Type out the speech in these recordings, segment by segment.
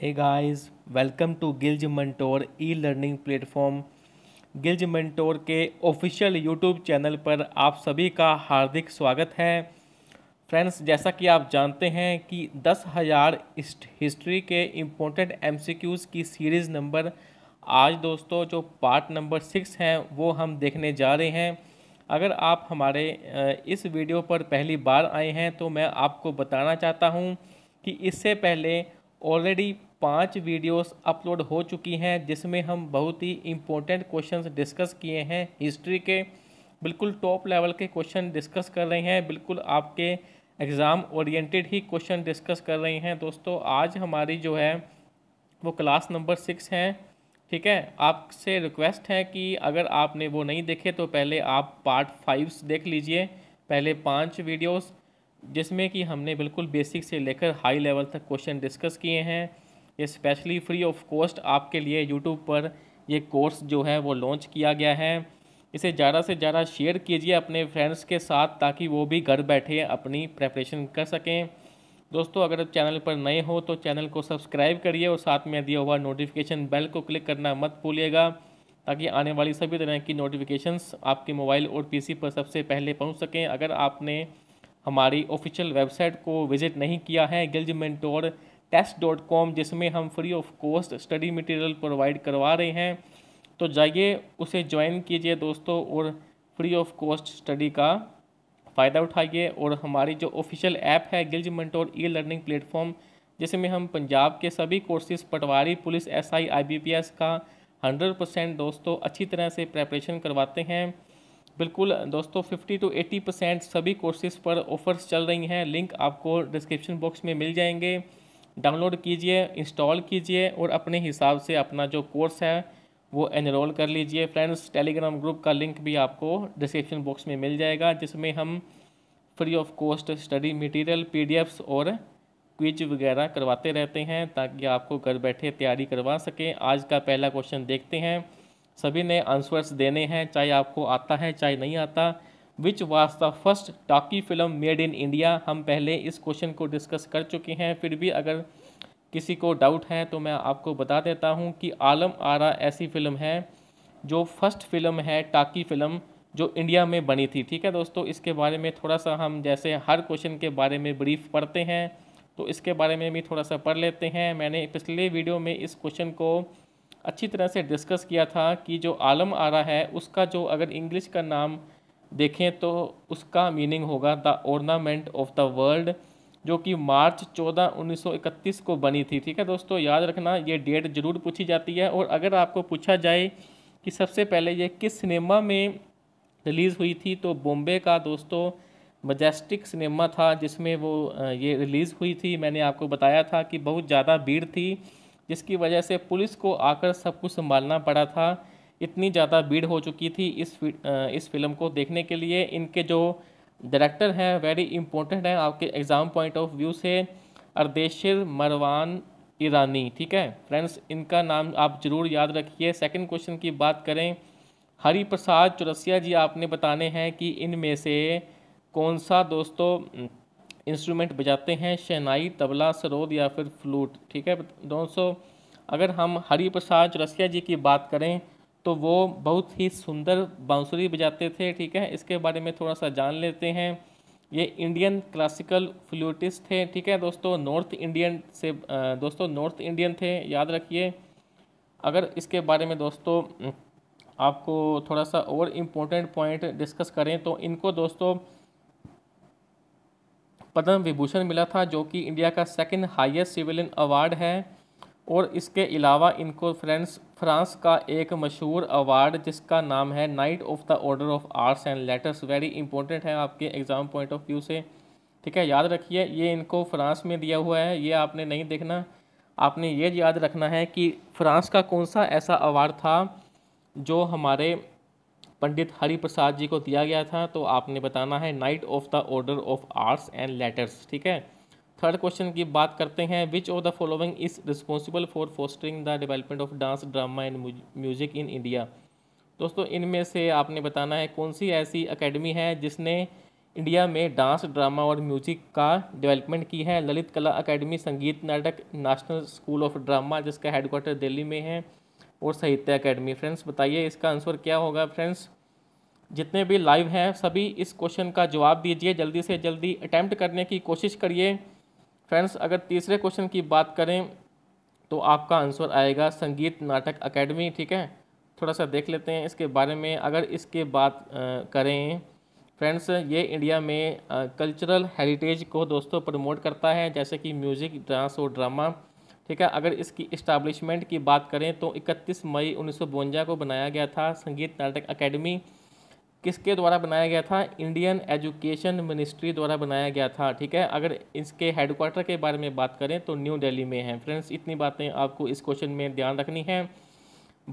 है guys welcome to Gillz mentor e learning platform Gillz mentor के official YouTube channel पर आप सभी का हार्दिक स्वागत है फ्रेंड्स जैसा कि आप जानते हैं कि दस हज़ार हिस्ट्री के इम्पोर्टेंट एमसीक्यूज़ की सीरीज़ नंबर आज दोस्तों जो पार्ट नंबर सिक्स हैं वो हम देखने जा रहे हैं अगर आप हमारे इस वीडियो पर पहली बार आए हैं तो मैं आपको बताना चाहता हूँ कि इससे पहले ऑलरेडी पांच वीडियोस अपलोड हो चुकी हैं जिसमें हम बहुत ही इम्पोर्टेंट क्वेश्चंस डिस्कस किए हैं हिस्ट्री के बिल्कुल टॉप लेवल के क्वेश्चन डिस्कस कर रहे हैं बिल्कुल आपके एग्ज़ाम ओरिएंटेड ही क्वेश्चन डिस्कस कर रहे हैं दोस्तों आज हमारी जो है वो क्लास नंबर सिक्स है ठीक है आपसे रिक्वेस्ट है कि अगर आपने वो नहीं देखे तो पहले आप पार्ट फाइव देख लीजिए पहले पाँच वीडियोज़ जिसमें कि हमने बिल्कुल बेसिक से लेकर हाई लेवल तक क्वेश्चन डिस्कस किए हैं ये स्पेशली फ्री ऑफ कॉस्ट आपके लिए यूट्यूब पर ये कोर्स जो है वो लॉन्च किया गया है इसे ज़्यादा से ज़्यादा शेयर कीजिए अपने फ्रेंड्स के साथ ताकि वो भी घर बैठे अपनी प्रेपरेशन कर सकें दोस्तों अगर आप चैनल पर नए हो तो चैनल को सब्सक्राइब करिए और साथ में दिया हुआ नोटिफिकेशन बेल को क्लिक करना मत भूलिएगा ताकि आने वाली सभी तरह की नोटिफिकेशंस आपके मोबाइल और पीसी पर सबसे पहले पहुंच सकें अगर आपने हमारी ऑफिशियल वेबसाइट को विज़िट नहीं किया है गिलजमेंटोर टेस्ट डॉट कॉम जिसमें हम free of cost study material provide करवा रहे हैं तो जाइए उसे ज्वाइन कीजिए दोस्तों और फ्री ऑफ कॉस्ट स्टडी का फ़ायदा उठाइए और हमारी जो ऑफिशियल ऐप है गिल्ज मंटोर ई लर्निंग प्लेटफॉर्म जिसमें हम पंजाब के सभी courses patwari police S P S का हंड्रेड परसेंट दोस्तों अच्छी तरह से प्रेपरेशन करवाते हैं बिल्कुल दोस्तों 50 टू 80 परसेंट सभी कोर्सेज़ पर ऑफ़र्स चल रही हैं लिंक आपको डिस्क्रिप्शन बॉक्स में मिल जाएंगे डाउनलोड कीजिए इंस्टॉल कीजिए और अपने हिसाब से अपना जो कोर्स है वो एनरोल कर लीजिए फ्रेंड्स टेलीग्राम ग्रुप का लिंक भी आपको डिस्क्रिप्शन बॉक्स में मिल जाएगा जिसमें हम free of cost study material PDFs और क्विज वगैरह करवाते रहते हैं ताकि आपको घर बैठे तैयारी करवा सकें आज का पहला क्वेश्चन देखते हैं सभी ने आंसर्स देने हैं चाहे आपको आता है चाहे नहीं आता which was the first talkie film made in India हम पहले इस क्वेश्चन को डिस्कस कर चुके हैं फिर भी अगर किसी को डाउट है तो मैं आपको बता देता हूँ कि आलम आरा ऐसी फिल्म है जो फर्स्ट फिल्म है टाकी फिल्म जो इंडिया में बनी थी ठीक है दोस्तों इसके बारे में थोड़ा सा हम जैसे हर क्वेश्चन के बारे में ब्रीफ पढ़ते हैं तो इसके बारे में भी थोड़ा सा पढ़ लेते हैं मैंने पिछले वीडियो में इस क्वेश्चन को अच्छी तरह से डिस्कस किया था कि जो आलम आरा है उसका जो अगर इंग्लिश का नाम देखें तो उसका मीनिंग होगा the ornament of the world जो कि मार्च 14 1931 को बनी थी ठीक है दोस्तों याद रखना ये डेट जरूर पूछी जाती है और अगर आपको पूछा जाए कि सबसे पहले ये किस सिनेमा में रिलीज़ हुई थी तो बॉम्बे का दोस्तों मजेस्टिक सिनेमा था जिसमें वो ये रिलीज़ हुई थी मैंने आपको बताया था कि बहुत ज़्यादा भीड़ थी जिसकी वजह से पुलिस को आकर सब कुछ संभालना पड़ा था इतनी ज़्यादा भीड़ हो चुकी थी इस इस फिल्म को देखने के लिए इनके जो डायरेक्टर हैं वेरी इंपॉर्टेंट हैं आपके एग्ज़ाम पॉइंट ऑफ व्यू से अर्देशिर मरवान ईरानी ठीक है फ्रेंड्स इनका नाम आप ज़रूर याद रखिए सेकंड क्वेश्चन की बात करें हरि प्रसाद चौरसिया जी आपने बताने हैं कि इनमें से कौन सा दोस्तों इंस्ट्रूमेंट बजाते हैं शहनाई तबला सरोद या फिर फ्लूट ठीक है तो दोस्तों अगर हम हरि प्रसाद चौरसिया जी की बात करें तो वो बहुत ही सुंदर बांसुरी बजाते थे ठीक है इसके बारे में थोड़ा सा जान लेते हैं ये इंडियन क्लासिकल फ्लूटिस्ट थे ठीक है दोस्तों नॉर्थ इंडियन से दोस्तों नॉर्थ इंडियन थे याद रखिए अगर इसके बारे में दोस्तों आपको थोड़ा सा और इम्पोर्टेंट पॉइंट डिस्कस करें तो इनको दोस्तों पद्म विभूषण मिला था जो कि इंडिया का सेकंड हाईएस्ट सिविलियन अवार्ड है और इसके अलावा इनको फ्रेंड्स फ्रांस का एक मशहूर अवार्ड जिसका नाम है Knight of the Order of Arts and Letters very important है आपके एग्ज़ाम पॉइंट ऑफ व्यू से ठीक है याद रखिए ये इनको फ्रांस में दिया हुआ है ये आपने नहीं देखना आपने ये याद रखना है कि फ्रांस का कौन सा ऐसा अवार्ड था जो हमारे पंडित हरिप्रसाद जी को दिया गया था तो आपने बताना है Knight of the Order of Arts and Letters ठीक है थर्ड क्वेश्चन की बात करते हैं which of the following is responsible for fostering the development of dance drama and music in India दोस्तों इनमें से आपने बताना है कौन सी ऐसी अकेडमी है जिसने इंडिया में डांस ड्रामा और म्यूजिक का डेवलपमेंट की है Lalit Kala Akademi Sangeet Natak National School of Drama जिसका हेडक्वार्टर दिल्ली में है और साहित्य अकेडमी फ्रेंड्स बताइए इसका आंसर क्या होगा फ्रेंड्स जितने भी लाइव हैं सभी इस क्वेश्चन का जवाब दीजिए जल्दी से जल्दी अटैम्प्ट करने की कोशिश करिए फ्रेंड्स अगर तीसरे क्वेश्चन की बात करें तो आपका आंसर आएगा संगीत नाटक अकेडमी ठीक है थोड़ा सा देख लेते हैं इसके बारे में अगर इसके बात करें फ्रेंड्स ये इंडिया में कल्चरल हेरिटेज को दोस्तों प्रमोट करता है जैसे कि म्यूज़िक डांस और ड्रामा ठीक है अगर इसकी इस्टाब्लिशमेंट की बात करें तो 31 मई उन्नीस को बनाया गया था संगीत नाटक अकेडमी किसके द्वारा बनाया गया था इंडियन एजुकेशन मिनिस्ट्री द्वारा बनाया गया था ठीक है अगर इसके हेडक्वार्टर के बारे में बात करें तो न्यू दिल्ली में है फ्रेंड्स इतनी बातें आपको इस क्वेश्चन में ध्यान रखनी है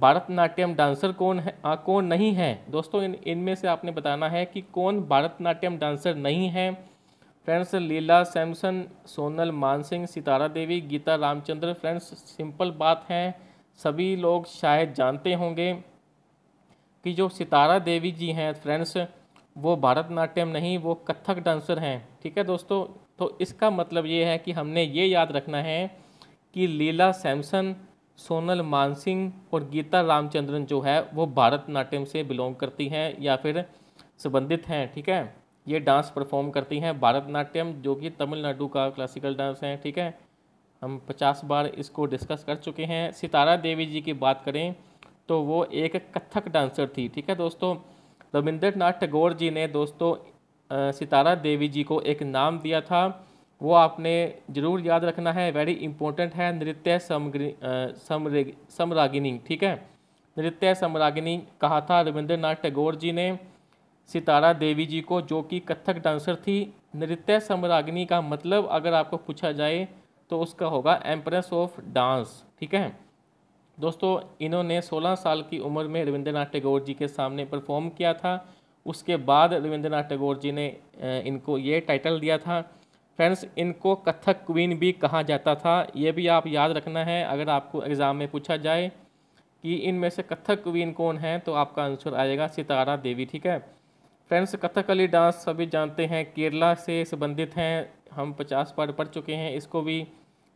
भारतनाट्यम डांसर कौन है आ, हाँ, कौन नहीं है दोस्तों इन इनमें से आपने बताना है कि कौन भारतनाट्यम डांसर नहीं है friends Leela Samson Sonal Mansingh Sitara Devi Geeta Ramchandra friends simple बात है सभी लोग शायद जानते होंगे कि जो सितारा देवी जी हैं फ्रेंड्स वो भारतनाट्यम नहीं वो कथक डांसर हैं ठीक है दोस्तों तो इसका मतलब ये है कि हमने ये याद रखना है कि लीला सैमसन सोनल मानसिंह और गीता रामचंद्रन जो है वो भारतनाट्यम से बिलोंग करती हैं या फिर संबंधित हैं ठीक है ये डांस परफॉर्म करती हैं भारतनाट्यम जो कि तमिलनाडु का क्लासिकल डांस है ठीक है हम पचास बार इसको डिस्कस कर चुके हैं सितारा देवी जी की बात करें तो वो एक कथक डांसर थी ठीक है दोस्तों रविंद्रनाथ टैगोर जी ने दोस्तों सितारा देवी जी को एक नाम दिया था वो आपने ज़रूर याद रखना है वेरी इंपॉर्टेंट है नृत्य समग्री समरागिनी ठीक है नृत्य समरागिनी कहा था रविंद्रनाथ टैगोर जी ने सितारा देवी जी को जो कि कथक डांसर थी नृत्य समरागिनी का मतलब अगर आपको पूछा जाए तो उसका होगा एम्प्रेस ऑफ डांस ठीक है दोस्तों इन्होंने 16 साल की उम्र में रविंद्रनाथ टैगोर जी के सामने परफॉर्म किया था उसके बाद रविंद्रनाथ टैगोर जी ने इनको ये टाइटल दिया था फ्रेंड्स इनको कथक क्वीन भी कहा जाता था ये भी आप याद रखना है अगर आपको एग्ज़ाम में पूछा जाए कि इनमें से कथक क्वीन कौन है तो आपका आंसर आएगा सितारा देवी ठीक है फ्रेंड्स कथकली डांस सभी जानते हैं केरला से संबंधित हैं हम पचास पार पढ़ चुके हैं इसको भी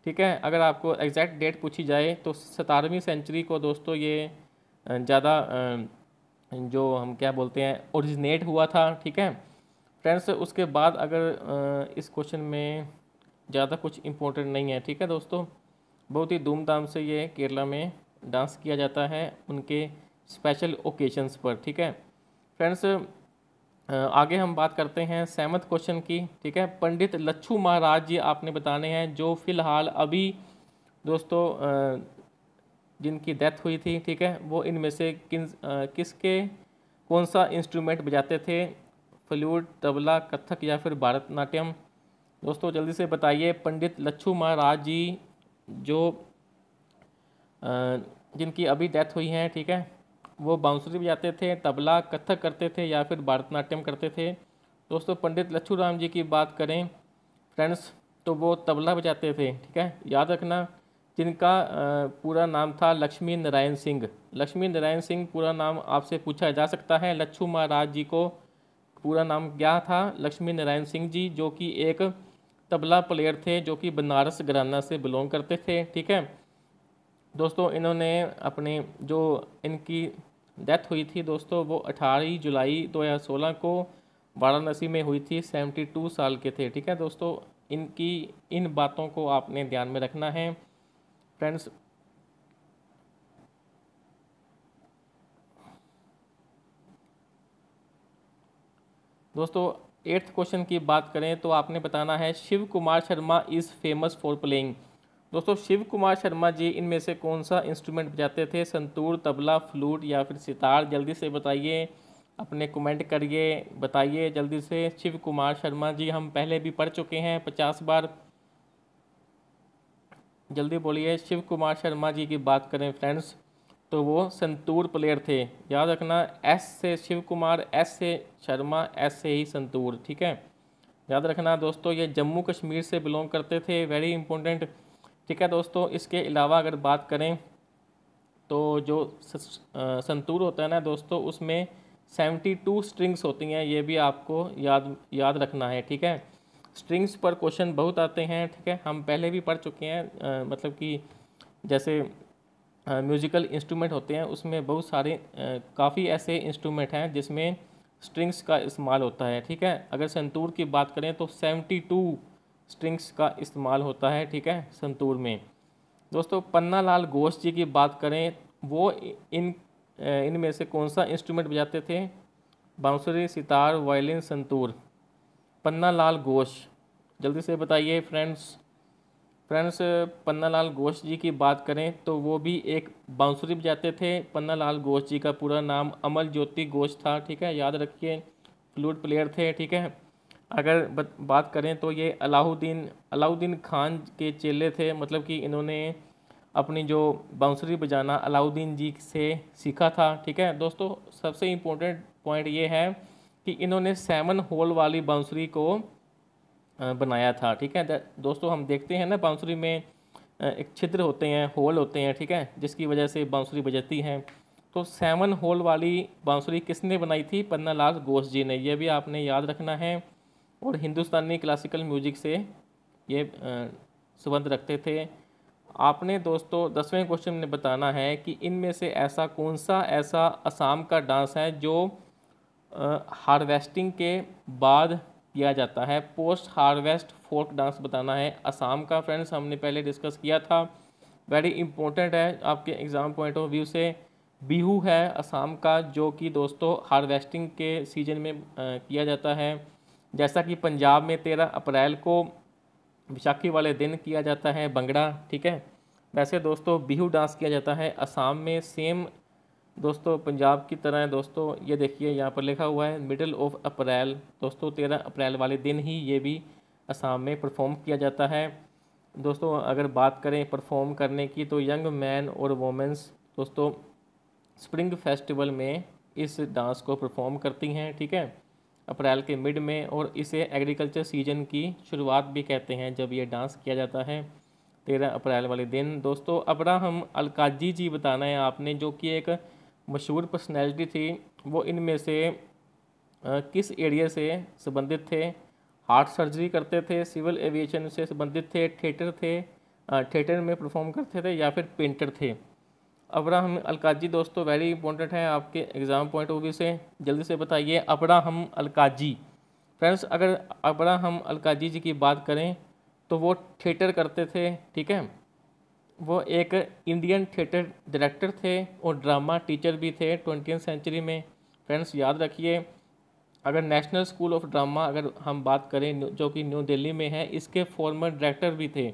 ठीक है अगर आपको एग्जैक्ट डेट पूछी जाए तो सतारहवीं सेंचुरी को दोस्तों ये ज़्यादा जो हम क्या बोलते हैं ओरिजिनेट हुआ था ठीक है फ्रेंड्स उसके बाद अगर इस क्वेश्चन में ज़्यादा कुछ इम्पोर्टेंट नहीं है ठीक है दोस्तों बहुत ही धूमधाम से ये केरला में डांस किया जाता है उनके स्पेशल ओकेजन्स पर ठीक है फ्रेंड्स आगे हम बात करते हैं सहमत क्वेश्चन की ठीक है पंडित लच्छू महाराज जी आपने बताने हैं जो फ़िलहाल अभी दोस्तों जिनकी डेथ हुई थी ठीक है वो इनमें से किन किसके कौन सा इंस्ट्रूमेंट बजाते थे फ्लूट तबला कथक या फिर भारतनाट्यम दोस्तों जल्दी से बताइए पंडित लच्छू महाराज जी जो जिनकी अभी डेथ हुई हैं ठीक है वो बांसुरी बजाते थे तबला कथक करते थे या फिर भारतनाट्यम करते थे दोस्तों पंडित लच्छू राम जी की बात करें फ्रेंड्स तो वो तबला बजाते थे ठीक है याद रखना जिनका पूरा नाम था लक्ष्मी नारायण सिंह लक्ष्मी नारायण सिंह पूरा नाम आपसे पूछा जा सकता है लच्छू महाराज जी को पूरा नाम क्या था लक्ष्मी नारायण सिंह जी जो कि एक तबला प्लेयर थे जो कि बनारस घराना से बिलोंग करते थे ठीक है दोस्तों इन्होंने अपने जो इनकी डेथ हुई थी दोस्तों वो अठारह जुलाई दो हज़ार सोलह को वाराणसी में हुई थी सेवेंटी टू साल के थे ठीक है दोस्तों इनकी इन बातों को आपने ध्यान में रखना है फ्रेंड्स दोस्तों एट्थ क्वेश्चन की बात करें तो आपने बताना है Shiv Kumar Sharma is famous for playing दोस्तों शिव कुमार शर्मा जी इनमें से कौन सा इंस्ट्रूमेंट बजाते थे संतूर तबला फ्लूट या फिर सितार जल्दी से बताइए अपने कमेंट करिए बताइए जल्दी से शिव कुमार शर्मा जी हम पहले भी पढ़ चुके हैं पचास बार जल्दी बोलिए शिव कुमार शर्मा जी की बात करें फ्रेंड्स तो वो संतूर प्लेयर थे याद रखना एस से शिव कुमार एस से शर्मा एस से ही संतूर ठीक है याद रखना दोस्तों ये जम्मू कश्मीर से बिलोंग करते थे वेरी इंपॉर्टेंट ठीक है दोस्तों इसके अलावा अगर बात करें तो जो संतूर होता है ना दोस्तों उसमें सेवेंटी टू स्ट्रिंग्स होती हैं ये भी आपको याद याद रखना है ठीक है स्ट्रिंग्स पर क्वेश्चन बहुत आते हैं ठीक है हम पहले भी पढ़ चुके हैं आ, मतलब कि जैसे म्यूज़िकल इंस्ट्रूमेंट होते हैं उसमें बहुत सारे काफ़ी ऐसे इंस्ट्रूमेंट हैं जिसमें स्ट्रिंग्स का इस्तेमाल होता है ठीक है अगर संतूर की बात करें तो सेवेंटी टू स्ट्रिंग्स का इस्तेमाल होता है ठीक है संतूर में दोस्तों पन्ना लाल घोष जी की बात करें वो इन इनमें से कौन सा इंस्ट्रूमेंट बजाते थे बांसुरी सितार वायलिन संतूर पन्ना लाल घोष जल्दी से बताइए फ्रेंड्स फ्रेंड्स पन्ना लाल घोष जी की बात करें तो वो भी एक बांसुरी बजाते थे पन्ना लाल घोष जी का पूरा नाम अमल ज्योति घोष था ठीक है याद रखिए फ्लूट प्लेयर थे ठीक है अगर बात करें तो ये अलाउद्दीन अलाउद्दीन खान के चेले थे मतलब कि इन्होंने अपनी जो बांसुरी बजाना अलाउद्दीन जी से सीखा था ठीक है दोस्तों सबसे इम्पोर्टेंट पॉइंट ये है कि इन्होंने सेवन होल वाली बांसुरी को बनाया था ठीक है दोस्तों हम देखते हैं ना बांसुरी में एक छिद्र होते हैं होल होते हैं ठीक है जिसकी वजह से बांसुरी बजती हैं तो सेवन होल वाली बांसुरी किसने बनाई थी पन्ना लाल घोष जी ने यह भी आपने याद रखना है और हिंदुस्तानी क्लासिकल म्यूजिक से ये संबंध रखते थे आपने दोस्तों दसवें क्वेश्चन में बताना है कि इनमें से ऐसा कौन सा ऐसा असम का डांस है जो हार्वेस्टिंग के बाद किया जाता है पोस्ट हार्वेस्ट फोक डांस बताना है असम का फ्रेंड्स हमने पहले डिस्कस किया था वेरी इंपॉर्टेंट है आपके एग्ज़ाम पॉइंट ऑफ व्यू से बिहू है असम का जो कि दोस्तों हार्वेस्टिंग के सीजन में किया जाता है जैसा कि पंजाब में तेरह अप्रैल को विशाखी वाले दिन किया जाता है बंगड़ा ठीक है वैसे दोस्तों बिहू डांस किया जाता है असम में सेम दोस्तों पंजाब की तरह दोस्तों ये देखिए यहाँ पर लिखा हुआ है मिडल ऑफ अप्रैल दोस्तों तेरह अप्रैल वाले दिन ही ये भी असम में परफॉर्म किया जाता है दोस्तों अगर बात करें परफॉर्म करने की तो यंग मैन और वोमेंस दोस्तों स्प्रिंग फेस्टिवल में इस डांस को परफॉर्म करती हैं ठीक है अप्रैल के मिड में और इसे एग्रीकल्चर सीजन की शुरुआत भी कहते हैं जब ये डांस किया जाता है तेरह अप्रैल वाले दिन दोस्तों हम अलकाजी जी बताना है आपने जो कि एक मशहूर पर्सनैलिटी थी वो इनमें से किस एरिया से संबंधित थे हार्ट सर्जरी करते थे सिविल एविएशन से संबंधित थे थिएटर थे थिएटर में परफॉर्म करते थे या फिर पेंटर थे अब्राहम अलकाजी दोस्तों वेरी इंपॉर्टेंट है आपके एग्ज़ाम पॉइंट ऑफ व्यू से जल्दी से बताइए अब्राहम अलकाजी फ्रेंड्स अगर अब्राहम अलकाजी जी की बात करें तो वो थिएटर करते थे ठीक है वो एक इंडियन थिएटर डायरेक्टर थे और ड्रामा टीचर भी थे ट्वेंटी सेंचुरी में फ्रेंड्स याद रखिए अगर नेशनल स्कूल ऑफ ड्रामा अगर हम बात करें जो कि न्यू दिल्ली में है इसके फॉर्मर डायरेक्टर भी थे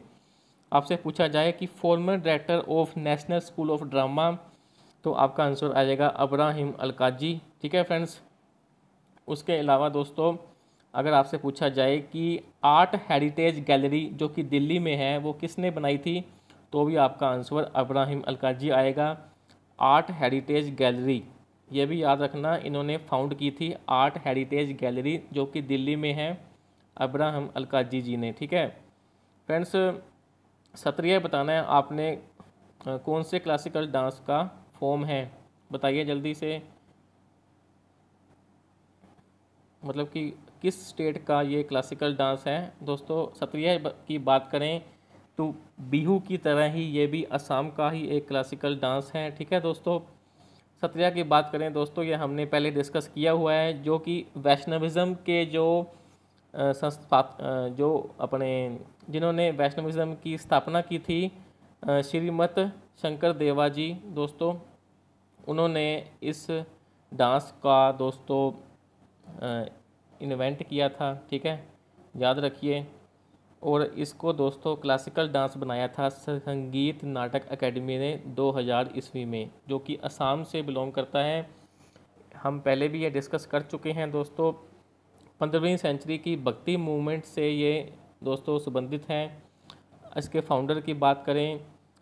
आपसे पूछा जाए कि former director of National School of Drama तो आपका आंसर आ जाएगा अब्राहिम अलकाजी ठीक है फ्रेंड्स उसके अलावा दोस्तों अगर आपसे पूछा जाए कि आर्ट हेरिटेज गैलरी जो कि दिल्ली में है वो किसने बनाई थी तो भी आपका आंसर अब्राहिम अलकाजी आएगा आर्ट हेरिटेज गैलरी ये भी याद रखना इन्होंने फाउंड की थी आर्ट हेरिटेज गैलरी जो कि दिल्ली में है अब्राहम अलकाजी जी ने ठीक है फ्रेंड्स सत्र यह बताना है आपने कौन से क्लासिकल डांस का फॉर्म है बताइए जल्दी से मतलब कि किस स्टेट का ये क्लासिकल डांस है दोस्तों सत्रिया की बात करें तो बिहू की तरह ही ये भी असम का ही एक क्लासिकल डांस है ठीक है दोस्तों सत्रिया की बात करें दोस्तों ये हमने पहले डिस्कस किया हुआ है जो कि वैष्णविज़म के जो संस्था जो अपने जिन्होंने वैष्णविज्म की स्थापना की थी श्रीमत शंकर देवा जी दोस्तों उन्होंने इस डांस का दोस्तों इन्वेंट किया था ठीक है याद रखिए और इसको दोस्तों क्लासिकल डांस बनाया था संगीत नाटक एकेडमी ने 2000 ईस्वी में जो कि असम से बिलोंग करता है हम पहले भी ये डिस्कस कर चुके हैं दोस्तों पंद्रहवीं सेंचुरी की भक्ति मूवमेंट से ये दोस्तों संबंधित हैं इसके फाउंडर की बात करें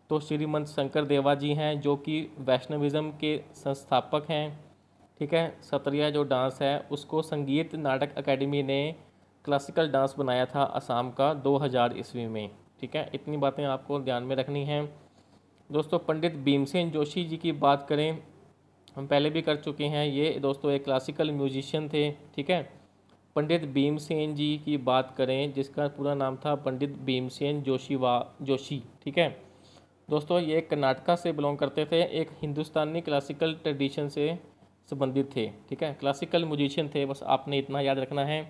तो श्रीमंत शंकर देवा जी हैं जो कि वैष्णविज़्म के संस्थापक हैं ठीक है सतरिया जो डांस है उसको संगीत नाटक एकेडमी ने क्लासिकल डांस बनाया था असम का 2000 ईस्वी में ठीक है इतनी बातें आपको ध्यान में रखनी हैं दोस्तों पंडित भीमसेन जोशी जी की बात करें हम पहले भी कर चुके हैं ये दोस्तों एक क्लासिकल म्यूजिशियन थे ठीक है पंडित भीमसेन जी की बात करें जिसका पूरा नाम था पंडित भीमसेन जोशी वा जोशी ठीक है दोस्तों ये कर्नाटका से बिलोंग करते थे एक हिंदुस्तानी क्लासिकल ट्रेडिशन से संबंधित थे ठीक है क्लासिकल म्यूजिशियन थे बस आपने इतना याद रखना है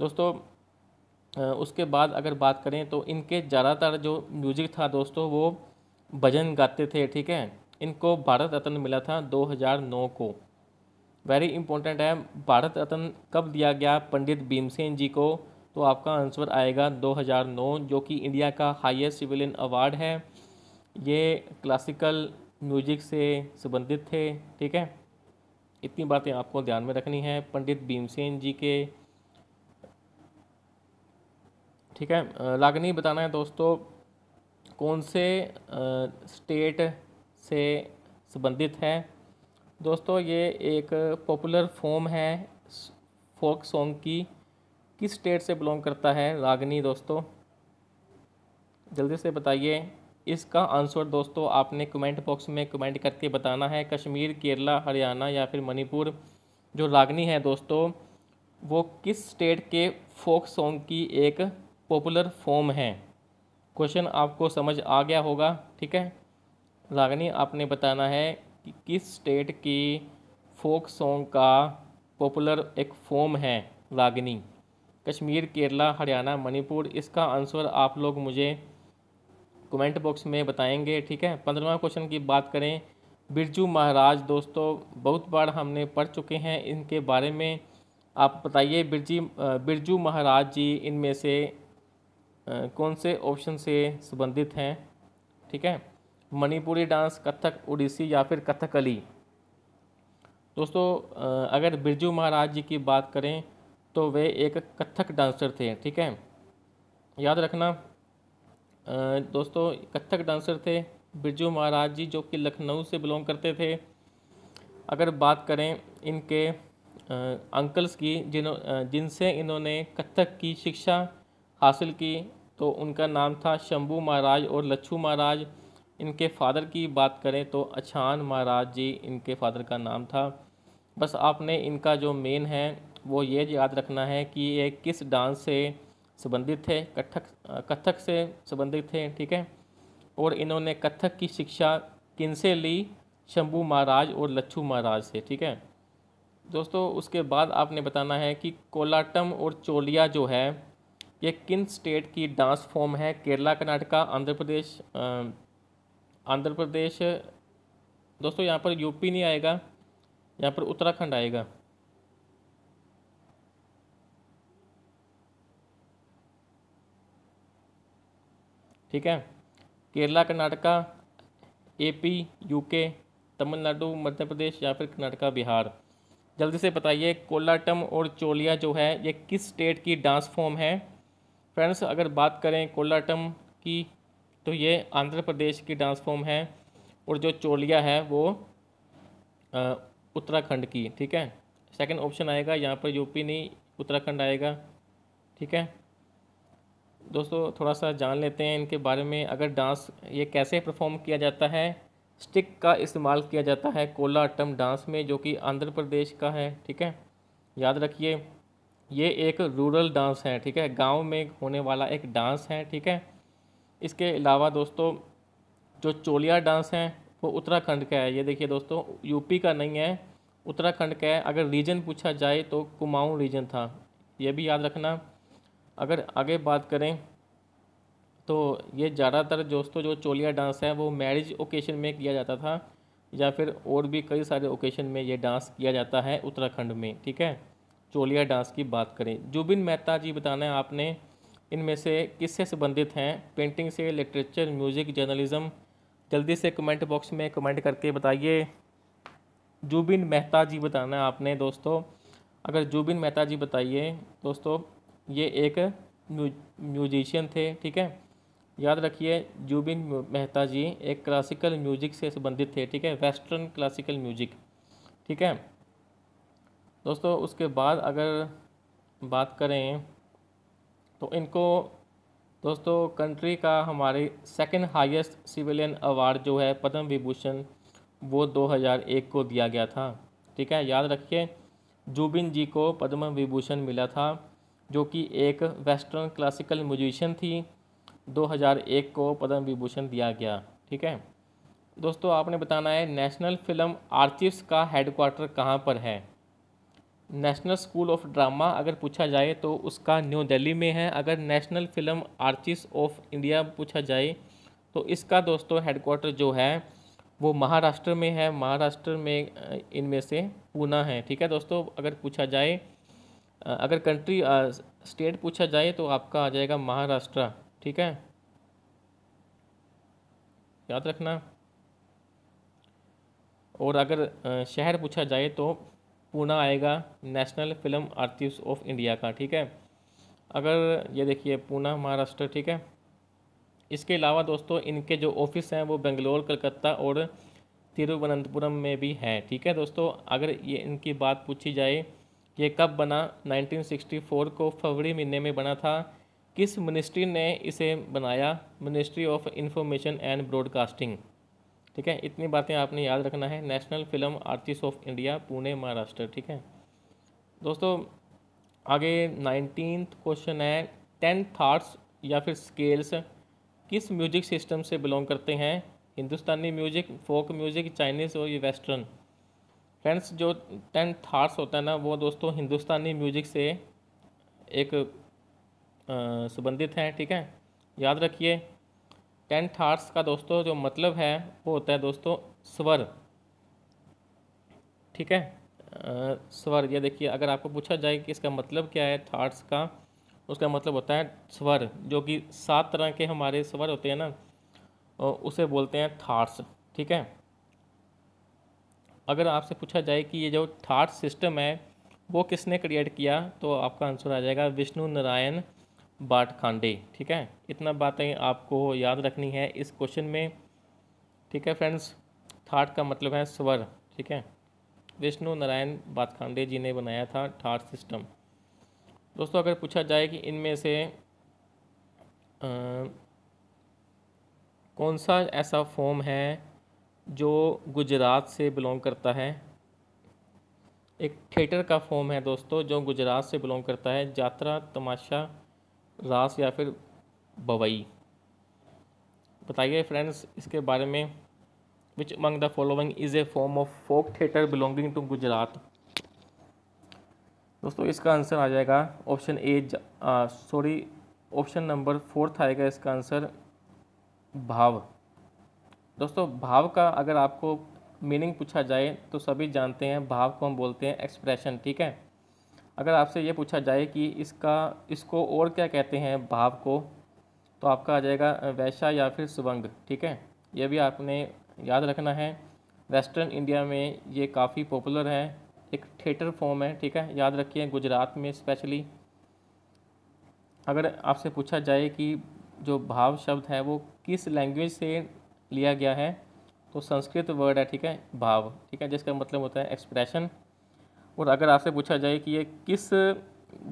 दोस्तों उसके बाद अगर बात करें तो इनके ज़्यादातर जो म्यूजिक था दोस्तों वो भजन गाते थे ठीक है इनको भारत रत्न मिला था 2009 को वेरी इंपॉर्टेंट है भारत रत्न कब दिया गया पंडित भीमसेन जी को तो आपका आंसर आएगा 2009 जो कि इंडिया का हाईएस्ट सिविलियन अवार्ड है ये क्लासिकल म्यूजिक से संबंधित थे ठीक है इतनी बातें आपको ध्यान में रखनी है पंडित भीमसेन जी के ठीक है लागनी बताना है दोस्तों कौन से स्टेट से संबंधित है दोस्तों ये एक पॉपुलर फॉर्म है फोक सॉन्ग की किस स्टेट से बिलोंग करता है रागनी दोस्तों जल्दी से बताइए इसका आंसर दोस्तों आपने कमेंट बॉक्स में कमेंट करके बताना है कश्मीर केरला हरियाणा या फिर मणिपुर जो रागनी है दोस्तों वो किस स्टेट के फोक सॉन्ग की एक पॉपुलर फॉर्म है क्वेश्चन आपको समझ आ गया होगा ठीक है रागनी आपने बताना है कि किस स्टेट के फोक सॉन्ग का पॉपुलर एक फॉर्म है रागनी कश्मीर केरला हरियाणा मणिपुर इसका आंसर आप लोग मुझे कमेंट बॉक्स में बताएंगे ठीक है पंद्रहवा क्वेश्चन की बात करें बिरजू महाराज दोस्तों बहुत बार हमने पढ़ चुके हैं इनके बारे में आप बताइए बिरजी बिरजू महाराज जी इनमें से कौन से ऑप्शन से संबंधित हैं ठीक है मणिपुरी डांस कथक उड़ीसी या फिर कथकली दोस्तों अगर बिरजू महाराज जी की बात करें तो वे एक कथक डांसर थे ठीक है याद रखना दोस्तों कथक डांसर थे बिरजू महाराज जी जो कि लखनऊ से बिलोंग करते थे अगर बात करें इनके अंकल्स की जिन जिनसे इन्होंने कथक की शिक्षा हासिल की तो उनका नाम था शंभू महाराज और लच्छू महाराज इनके फादर की बात करें तो अछान महाराज जी इनके फादर का नाम था बस आपने इनका जो मेन है वो ये याद रखना है कि ये किस डांस से संबंधित थे कथक कथक से संबंधित थे ठीक है और इन्होंने कथक की शिक्षा किन से ली शंभू महाराज और लच्छू महाराज से ठीक है दोस्तों उसके बाद आपने बताना है कि कोलाटम और चोलिया जो है ये किन स्टेट की डांस फॉर्म है केरला कर्नाटका आंध्र प्रदेश आंध्र प्रदेश दोस्तों यहाँ पर यूपी नहीं आएगा यहाँ पर उत्तराखंड आएगा ठीक है केरला कर्नाटका एपी यूके तमिलनाडु मध्य प्रदेश या फिर कर्नाटका बिहार जल्दी से बताइए कोलाटम और चोलिया जो है ये किस स्टेट की डांस फॉर्म है फ्रेंड्स अगर बात करें कोलाटम की तो ये आंध्र प्रदेश की डांस फॉर्म है और जो चोलिया है वो उत्तराखंड की ठीक है सेकंड ऑप्शन आएगा यहाँ पर यूपी नहीं उत्तराखंड आएगा ठीक है दोस्तों थोड़ा सा जान लेते हैं इनके बारे में अगर डांस ये कैसे परफॉर्म किया जाता है स्टिक का इस्तेमाल किया जाता है कोलाटम डांस में जो कि आंध्र प्रदेश का है ठीक है याद रखिए ये एक रूरल डांस है ठीक है गांव में होने वाला एक डांस है ठीक है इसके अलावा दोस्तों जो चोलिया डांस है वो उत्तराखंड का है ये देखिए दोस्तों यूपी का नहीं है उत्तराखंड का है अगर रीजन पूछा जाए तो कुमाऊँ रीजन था ये भी याद रखना अगर आगे बात करें तो ये ज़्यादातर दोस्तों जो चोलिया डांस है वो मैरिज ओकेशन में किया जाता था या फिर और भी कई सारे ओकेशन में ये डांस किया जाता है उत्तराखंड में ठीक है चोलिया डांस की बात करें जुबिन मेहता जी बताना है आपने इनमें से किससे संबंधित हैं पेंटिंग से लिटरेचर म्यूज़िक जर्नलिज़्म जल्दी से कमेंट बॉक्स में कमेंट करके बताइए जुबिन मेहता जी बताना आपने दोस्तों अगर जुबिन मेहता जी बताइए दोस्तों ये एक म्यूजिशियन थे ठीक है याद रखिए जुबिन मेहता जी एक क्लासिकल म्यूजिक से संबंधित थे ठीक है वेस्टर्न क्लासिकल म्यूजिक ठीक है दोस्तों उसके बाद अगर बात करें तो इनको दोस्तों कंट्री का हमारे सेकंड हाईएस्ट सिविलियन अवार्ड जो है पद्म विभूषण वो 2001 को दिया गया था ठीक है याद रखिए जुबिन जी को पद्म विभूषण मिला था जो कि एक वेस्टर्न क्लासिकल म्यूजिशियन थी 2001 को पद्म विभूषण दिया गया ठीक है दोस्तों आपने बताना है नेशनल फिल्म आर्चिव्स का हेडक्वार्टर कहाँ पर है नेशनल स्कूल ऑफ ड्रामा अगर पूछा जाए तो उसका न्यू दिल्ली में है अगर National Film Archives of India पूछा जाए तो इसका दोस्तों हेडकोार्टर जो है वो महाराष्ट्र में है महाराष्ट्र में इनमें से पूना है ठीक है दोस्तों अगर पूछा जाए अगर कंट्री स्टेट पूछा जाए तो आपका आ जाएगा महाराष्ट्र ठीक है याद रखना और अगर शहर पूछा जाए तो पूना आएगा National Film Artist of India का ठीक है अगर ये देखिए पूना महाराष्ट्र ठीक है इसके अलावा दोस्तों इनके जो ऑफिस हैं वो बेंगलोर कलकत्ता और तिरुवनंतपुरम में भी हैं ठीक है दोस्तों अगर ये इनकी बात पूछी जाए ये कब बना 1964 को फरवरी महीने में बना था किस मिनिस्ट्री ने इसे बनाया Ministry of Information and Broadcasting ठीक है इतनी बातें आपने याद रखना है National Film Artist of India Pune Maharashtra ठीक है दोस्तों आगे नाइनटीन क्वेश्चन है टेन थाट्स या फिर स्केल्स किस म्यूजिक सिस्टम से बिलोंग करते हैं Hindustani music folk music Chinese और ये वेस्टर्न फ्रेंड्स जो टेन थाट्स होता है ना वो दोस्तों हिंदुस्तानी म्यूजिक से एक संबंधित हैं ठीक है याद रखिए टेंथ हार्ट्स का दोस्तों जो मतलब है वो होता है दोस्तों स्वर ठीक है आ, स्वर ये देखिए अगर आपको पूछा जाए कि इसका मतलब क्या है थाट्स का उसका मतलब होता है स्वर जो कि सात तरह के हमारे स्वर होते हैं ना उसे बोलते हैं थाट्स ठीक है अगर आपसे पूछा जाए कि ये जो थाट्स सिस्टम है वो किसने क्रिएट किया तो आपका आंसर आ जाएगा विष्णु नारायण बाटखांडे ठीक है इतना बातें आपको याद रखनी है इस क्वेश्चन में ठीक है फ्रेंड्स ठाठ का मतलब है स्वर ठीक है विष्णु नारायण बातखांडे जी ने बनाया था ठाठ सिस्टम दोस्तों अगर पूछा जाए कि इनमें से आ, कौन सा ऐसा फॉर्म है जो गुजरात से बिलोंग करता है एक थिएटर का फॉर्म है दोस्तों जो गुजरात से बिलोंग करता है यात्रा तमाशा रास या फिर बवई बताइए फ्रेंड्स इसके बारे में which among the following is a form of folk theatre belonging to Gujarat दोस्तों इसका आंसर आ जाएगा option A sorry option number fourth आएगा इसका आंसर भाव दोस्तों भाव का अगर आपको मीनिंग पूछा जाए तो सभी जानते हैं भाव को हम बोलते हैं एक्सप्रेशन ठीक है अगर आपसे ये पूछा जाए कि इसका इसको और क्या कहते हैं भाव को तो आपका आ जाएगा वैशा या फिर सुवंग ठीक है ये भी आपने याद रखना है वेस्टर्न इंडिया में ये काफ़ी पॉपुलर है एक थिएटर फॉर्म है ठीक है याद रखिए गुजरात में स्पेशली अगर आपसे पूछा जाए कि जो भाव शब्द है वो किस लैंग्वेज से लिया गया है तो संस्कृत वर्ड है ठीक है भाव ठीक है जिसका मतलब होता है एक्सप्रेशन और अगर आपसे पूछा जाए कि ये किस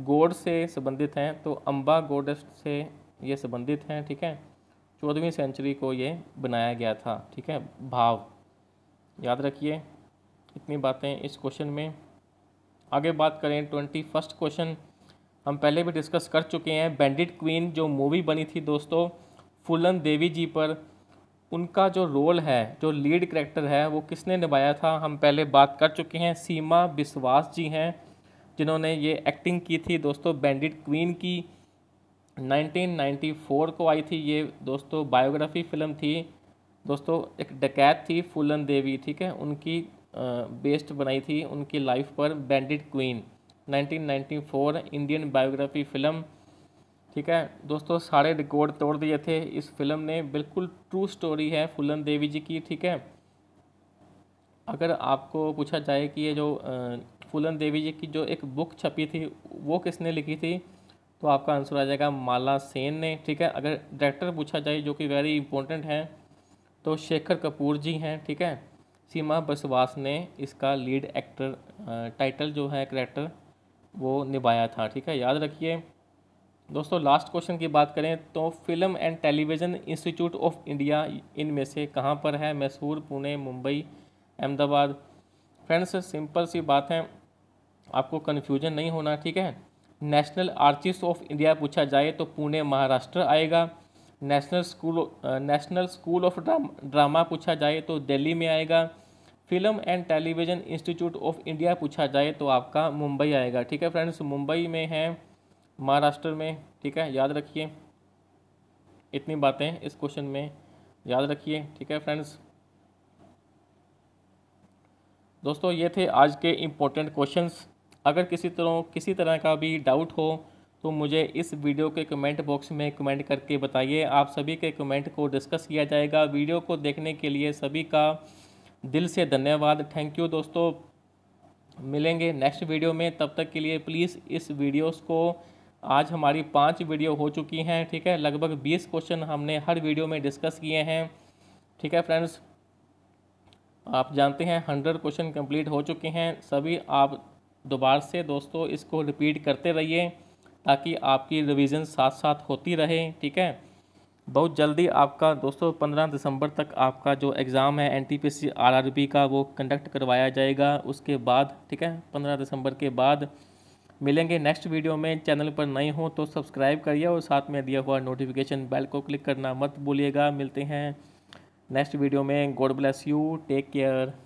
गोड से संबंधित हैं तो अम्बा गोड से ये संबंधित हैं ठीक है चौदहवीं सेंचुरी को ये बनाया गया था ठीक है भाव याद रखिए इतनी बातें इस क्वेश्चन में आगे बात करें ट्वेंटी फर्स्ट क्वेश्चन हम पहले भी डिस्कस कर चुके हैं बैंडिड क्वीन जो मूवी बनी थी दोस्तों फुलन देवी जी पर उनका जो रोल है जो लीड करेक्टर है वो किसने निभाया था हम पहले बात कर चुके हैं सीमा विश्वास जी हैं जिन्होंने ये एक्टिंग की थी दोस्तों बैंडिड क्वीन की 1994 को आई थी ये दोस्तों बायोग्राफी फिल्म थी दोस्तों एक डकैत थी फूलन देवी ठीक है उनकी बेस्ड बनाई थी उनकी लाइफ पर Bandit Queen 1994 Indian biography film ठीक है दोस्तों सारे रिकॉर्ड तोड़ दिए थे इस फिल्म ने बिल्कुल ट्रू स्टोरी है फुलन देवी जी की ठीक है अगर आपको पूछा जाए कि ये जो फुलन देवी जी की जो एक बुक छपी थी वो किसने लिखी थी तो आपका आंसर आ जाएगा माला सेन ने ठीक है अगर डायरेक्टर पूछा जाए जो कि वेरी इंपॉर्टेंट है तो शेखर कपूर जी हैं ठीक है सीमा बसवास ने इसका लीड एक्टर टाइटल जो है करेक्टर वो निभाया था ठीक है याद रखिए दोस्तों लास्ट क्वेश्चन की बात करें तो Film and Television Institute of India इनमें से कहाँ पर है मैसूर पुणे मुंबई अहमदाबाद फ्रेंड्स सिंपल सी बात है आपको कन्फ्यूजन नहीं होना ठीक है नेशनल आर्चिस ऑफ इंडिया पूछा जाए तो पुणे महाराष्ट्र आएगा national school National School of Drama पूछा जाए तो दिल्ली में आएगा Film and Television Institute of India पूछा जाए तो आपका मुंबई आएगा ठीक है फ्रेंड्स मुंबई में है महाराष्ट्र में ठीक है याद रखिए इतनी बातें इस क्वेश्चन में याद रखिए ठीक है फ्रेंड्स दोस्तों ये थे आज के इम्पोर्टेंट क्वेश्चंस अगर किसी तरह किसी तरह का भी डाउट हो तो मुझे इस वीडियो के कमेंट बॉक्स में कमेंट करके बताइए आप सभी के कमेंट को डिस्कस किया जाएगा वीडियो को देखने के लिए सभी का दिल से धन्यवाद थैंक यू दोस्तों मिलेंगे नेक्स्ट वीडियो में तब तक के लिए प्लीज़ इस वीडियोस को आज हमारी पाँच वीडियो हो चुकी हैं ठीक है लगभग बीस क्वेश्चन हमने हर वीडियो में डिस्कस किए हैं ठीक है फ्रेंड्स आप जानते हैं हंड्रेड क्वेश्चन कंप्लीट हो चुके हैं सभी आप दोबारा से दोस्तों इसको रिपीट करते रहिए ताकि आपकी रिविज़न साथ साथ होती रहे ठीक है बहुत जल्दी आपका दोस्तों पंद्रह दिसंबर तक आपका जो एग्ज़ाम है N T P C R R B का वो कंडक्ट करवाया जाएगा उसके बाद ठीक है पंद्रह दिसंबर के बाद मिलेंगे नेक्स्ट वीडियो में चैनल पर नए हो तो सब्सक्राइब करिए और साथ में दिया हुआ नोटिफिकेशन बेल को क्लिक करना मत भूलिएगा मिलते हैं नेक्स्ट वीडियो में God bless you take care